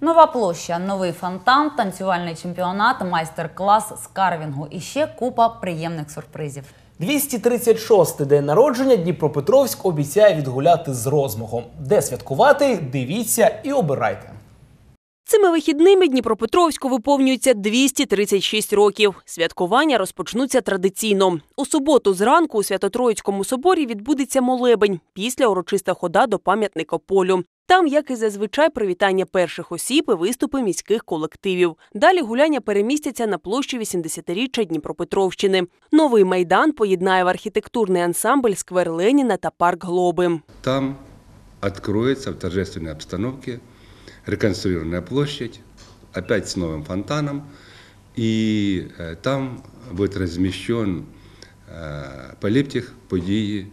Нова площа, новий фонтан, танцювальний чемпіонат, майстер-клас з карвінгу і ще купа приємних сюрпризів. 236-й день народження Дніпропетровськ обіцяє відгуляти з розмахом. Де святкувати? Дивіться і обирайте. Цими вихідними Дніпропетровську виповнюється 236 років. Святкування розпочнуться традиційно. У суботу зранку у Свято-Троїцькому соборі відбудеться молебень після урочиста хода до пам'ятника полю. Там, як і зазвичай, привітання перших осіб і виступи міських колективів. Далі гуляння перемістяться на площі 80-річчя Дніпропетровщини. Новий майдан поєднає в архітектурний ансамбль Сквер Леніна та парк Глоби. Там відкриється в торжественній обстановці реконструйована площа, опять з новим фонтаном, і е, там буде розміщен е, поліптих події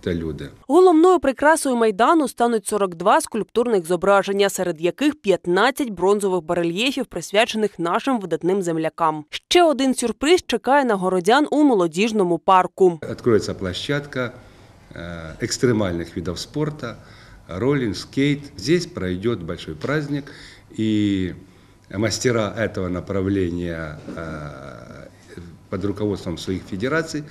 та люди. Головною прикрасою майдану стануть 42 скульптурних зображення, серед яких 15 бронзових барельєфів, присвячених нашим видатним землякам. Ще один сюрприз чекає на городян у молодіжному парку. Откроється площадка е, екстремальних видів спорту, ролінг, скейт. Здесь пройде великий праздник, і мастера цього направлення. Е, под руководством своих федераций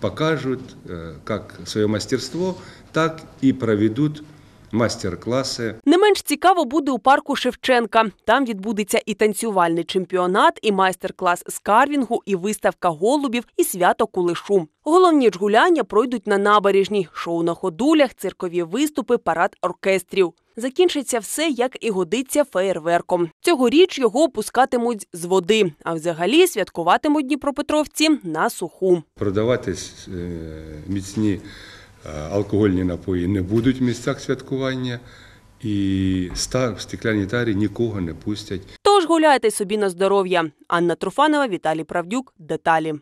покажут э, как своє мастерство, так і проведуть мастер-класи. Не менш цікаво буде у парку Шевченка. Там відбудеться і танцювальний чемпіонат, і майстер-клас з карвінгу, і виставка голубів, і свято кулешу. Головні ж гуляння пройдуть на набережні шоу на ходулях, циркові виступи, парад оркестрів закінчиться все, як і годиться феєрверком. Цьогоріч його пускатимуть з води, а взагалі святкуватимуть Дніпропетровці на суху. Продавати е, міцні е, алкогольні напої не будуть в місцях святкування, і в стеклянні тарі нікого не пустять. Тож гуляйте собі на здоров'я. Анна Труфанова, Віталій Правдюк, деталі.